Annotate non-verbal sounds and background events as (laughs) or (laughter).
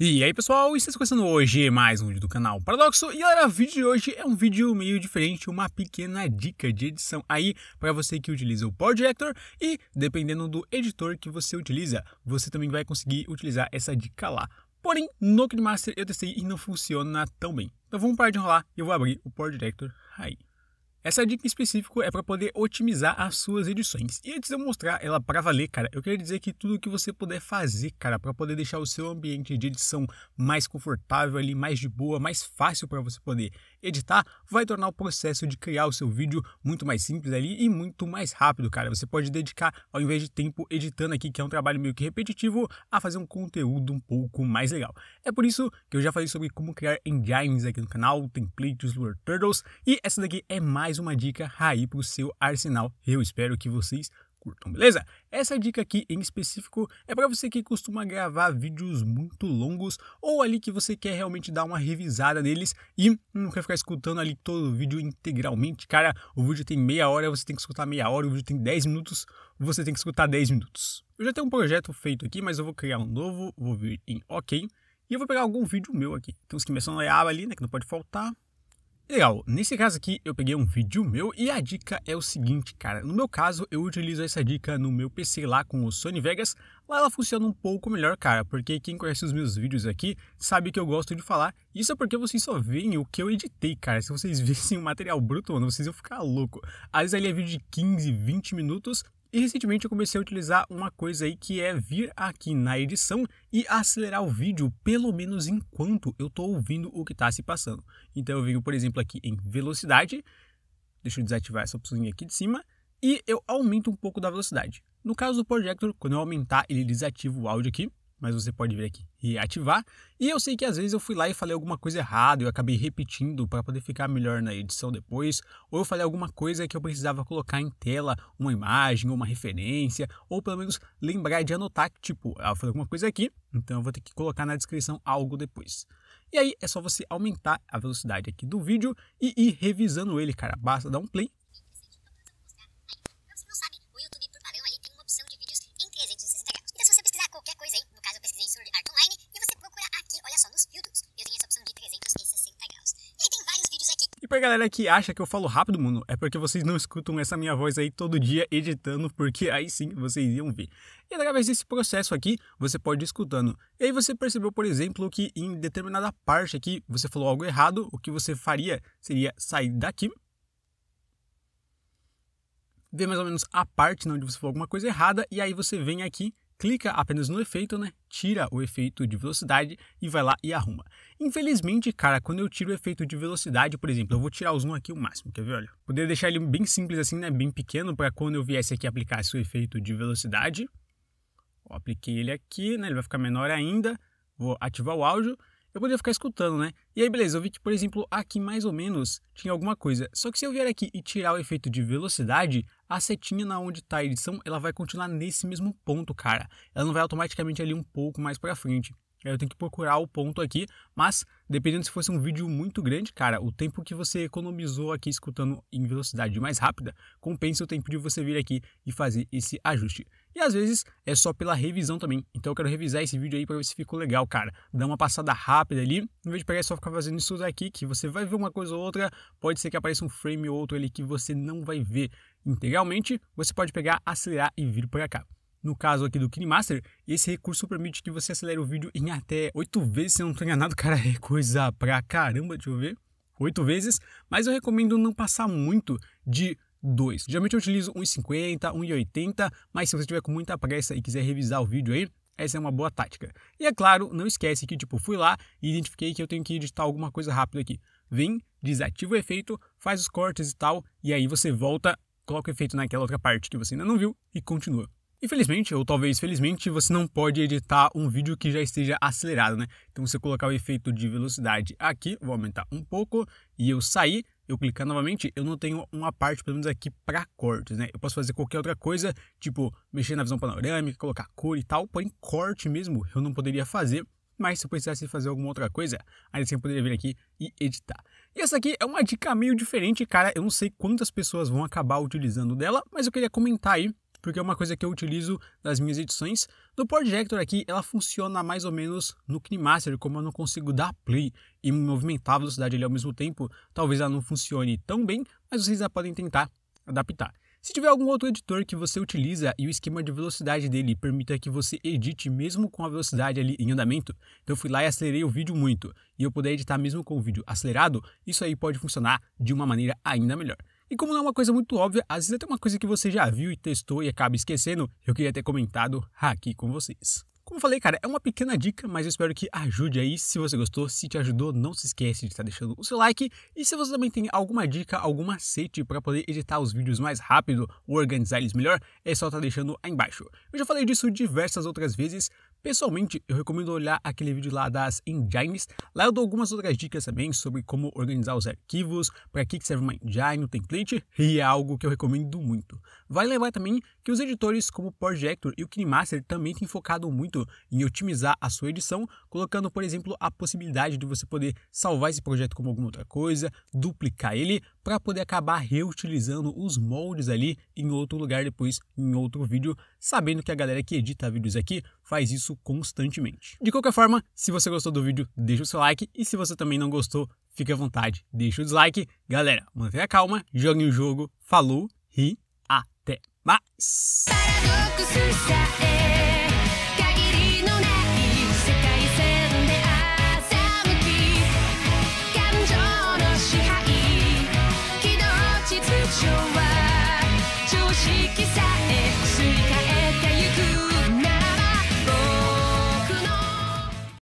E aí pessoal, está começando hoje mais um vídeo do canal Paradoxo E galera, o vídeo de hoje é um vídeo meio diferente, uma pequena dica de edição aí para você que utiliza o Power Director E dependendo do editor que você utiliza, você também vai conseguir utilizar essa dica lá Porém, no Climaster eu testei e não funciona tão bem Então vamos parar de enrolar e eu vou abrir o Power Director aí essa dica em específico é para poder otimizar as suas edições. E antes de eu mostrar ela para valer, cara, eu queria dizer que tudo que você puder fazer, cara, para poder deixar o seu ambiente de edição mais confortável ali, mais de boa, mais fácil para você poder editar vai tornar o processo de criar o seu vídeo muito mais simples ali e muito mais rápido, cara. Você pode dedicar, ao invés de tempo editando aqui, que é um trabalho meio que repetitivo, a fazer um conteúdo um pouco mais legal. É por isso que eu já falei sobre como criar engines aqui no canal, templates, Lure Turtles, e essa daqui é mais uma dica aí para o seu arsenal. Eu espero que vocês curtam, beleza? Essa dica aqui em específico é para você que costuma gravar vídeos muito longos ou ali que você quer realmente dar uma revisada neles e não quer ficar escutando ali todo o vídeo integralmente. Cara, o vídeo tem meia hora, você tem que escutar meia hora, o vídeo tem 10 minutos, você tem que escutar 10 minutos. Eu já tenho um projeto feito aqui, mas eu vou criar um novo, vou vir em OK e eu vou pegar algum vídeo meu aqui. Tem uns que são na aba ali, né, que não pode faltar. Legal, nesse caso aqui eu peguei um vídeo meu e a dica é o seguinte, cara. No meu caso, eu utilizo essa dica no meu PC lá com o Sony Vegas. Lá ela funciona um pouco melhor, cara, porque quem conhece os meus vídeos aqui sabe que eu gosto de falar. Isso é porque vocês só veem o que eu editei, cara. Se vocês (laughs) vissem o material bruto, mano, vocês iam ficar louco. Às vezes ali é vídeo de 15, 20 minutos e recentemente eu comecei a utilizar uma coisa aí que é vir aqui na edição e acelerar o vídeo, pelo menos enquanto eu estou ouvindo o que está se passando. Então eu venho, por exemplo, aqui em velocidade, deixa eu desativar essa opçãozinha aqui de cima, e eu aumento um pouco da velocidade. No caso do Projector, quando eu aumentar, ele desativa o áudio aqui, mas você pode vir aqui e ativar. E eu sei que às vezes eu fui lá e falei alguma coisa errada, eu acabei repetindo para poder ficar melhor na edição depois, ou eu falei alguma coisa que eu precisava colocar em tela, uma imagem, uma referência, ou pelo menos lembrar de anotar que, tipo, ah, eu falei alguma coisa aqui, então eu vou ter que colocar na descrição algo depois. E aí é só você aumentar a velocidade aqui do vídeo e ir revisando ele, cara. Basta dar um play, pra galera que acha que eu falo rápido, mano, é porque vocês não escutam essa minha voz aí todo dia editando, porque aí sim vocês iam ver. E através desse processo aqui, você pode ir escutando. E aí você percebeu, por exemplo, que em determinada parte aqui você falou algo errado, o que você faria seria sair daqui, ver mais ou menos a parte onde você falou alguma coisa errada, e aí você vem aqui clica apenas no efeito, né? Tira o efeito de velocidade e vai lá e arruma. Infelizmente, cara, quando eu tiro o efeito de velocidade, por exemplo, eu vou tirar o zoom aqui o máximo, quer ver? Olha, poderia deixar ele bem simples assim, né? Bem pequeno, para quando eu viesse aqui aplicar esse efeito de velocidade. Eu apliquei ele aqui, né? Ele vai ficar menor ainda. Vou ativar o áudio eu poderia ficar escutando, né? E aí, beleza, eu vi que, por exemplo, aqui mais ou menos tinha alguma coisa. Só que se eu vier aqui e tirar o efeito de velocidade, a setinha na onde está a edição, ela vai continuar nesse mesmo ponto, cara. Ela não vai automaticamente ali um pouco mais para frente. Eu tenho que procurar o ponto aqui, mas dependendo se fosse um vídeo muito grande, cara, o tempo que você economizou aqui escutando em velocidade mais rápida, compensa o tempo de você vir aqui e fazer esse ajuste. E às vezes é só pela revisão também. Então eu quero revisar esse vídeo aí para ver se ficou legal, cara. Dá uma passada rápida ali, em vez de pegar e só ficar fazendo isso daqui, que você vai ver uma coisa ou outra, pode ser que apareça um frame ou outro ali que você não vai ver integralmente. Você pode pegar, acelerar e vir para cá. No caso aqui do KineMaster, esse recurso permite que você acelere o vídeo em até 8 vezes, se eu não estou enganado, cara, (laughs) é coisa pra caramba, deixa eu ver. 8 vezes, mas eu recomendo não passar muito de 2. Geralmente eu utilizo 1,50, 1,80, mas se você tiver com muita pressa e quiser revisar o vídeo aí, essa é uma boa tática. E é claro, não esquece que tipo, fui lá e identifiquei que eu tenho que editar alguma coisa rápida aqui. Vem, desativa o efeito, faz os cortes e tal, e aí você volta, coloca o efeito naquela outra parte que você ainda não viu e continua. Infelizmente, ou talvez felizmente, você não pode editar um vídeo que já esteja acelerado, né? Então eu colocar o efeito de velocidade aqui, vou aumentar um pouco, e eu sair, eu clicar novamente, eu não tenho uma parte, pelo menos aqui, para cortes, né? Eu posso fazer qualquer outra coisa, tipo mexer na visão panorâmica, colocar cor e tal, porém corte mesmo eu não poderia fazer, mas se eu precisasse fazer alguma outra coisa, aí você poderia vir aqui e editar. E essa aqui é uma dica meio diferente, cara, eu não sei quantas pessoas vão acabar utilizando dela, mas eu queria comentar aí porque é uma coisa que eu utilizo nas minhas edições. No Port Director aqui, ela funciona mais ou menos no KineMaster, como eu não consigo dar play e movimentar a velocidade ali ao mesmo tempo, talvez ela não funcione tão bem, mas vocês já podem tentar adaptar. Se tiver algum outro editor que você utiliza e o esquema de velocidade dele permita que você edite mesmo com a velocidade ali em andamento, então eu fui lá e acelerei o vídeo muito, e eu puder editar mesmo com o vídeo acelerado, isso aí pode funcionar de uma maneira ainda melhor. E como não é uma coisa muito óbvia, às vezes até uma coisa que você já viu e testou e acaba esquecendo, eu queria ter comentado aqui com vocês. Como eu falei, cara, é uma pequena dica, mas eu espero que ajude aí. Se você gostou, se te ajudou, não se esquece de estar tá deixando o seu like. E se você também tem alguma dica, algum macete para poder editar os vídeos mais rápido ou organizar eles melhor, é só estar tá deixando aí embaixo. Eu já falei disso diversas outras vezes, Pessoalmente, eu recomendo olhar aquele vídeo lá das engines. Lá eu dou algumas outras dicas também sobre como organizar os arquivos, para que serve uma engine, um template, e é algo que eu recomendo muito. Vai levar também que os editores como o Projector e o KineMaster também têm focado muito em otimizar a sua edição, colocando, por exemplo, a possibilidade de você poder salvar esse projeto como alguma outra coisa, duplicar ele, para poder acabar reutilizando os moldes ali em outro lugar depois, em outro vídeo, sabendo que a galera que edita vídeos aqui faz isso constantemente. De qualquer forma, se você gostou do vídeo, deixa o seu like e se você também não gostou, fique à vontade, deixa o dislike. Galera, mantenha a calma, joguem o jogo, falou, e até mais!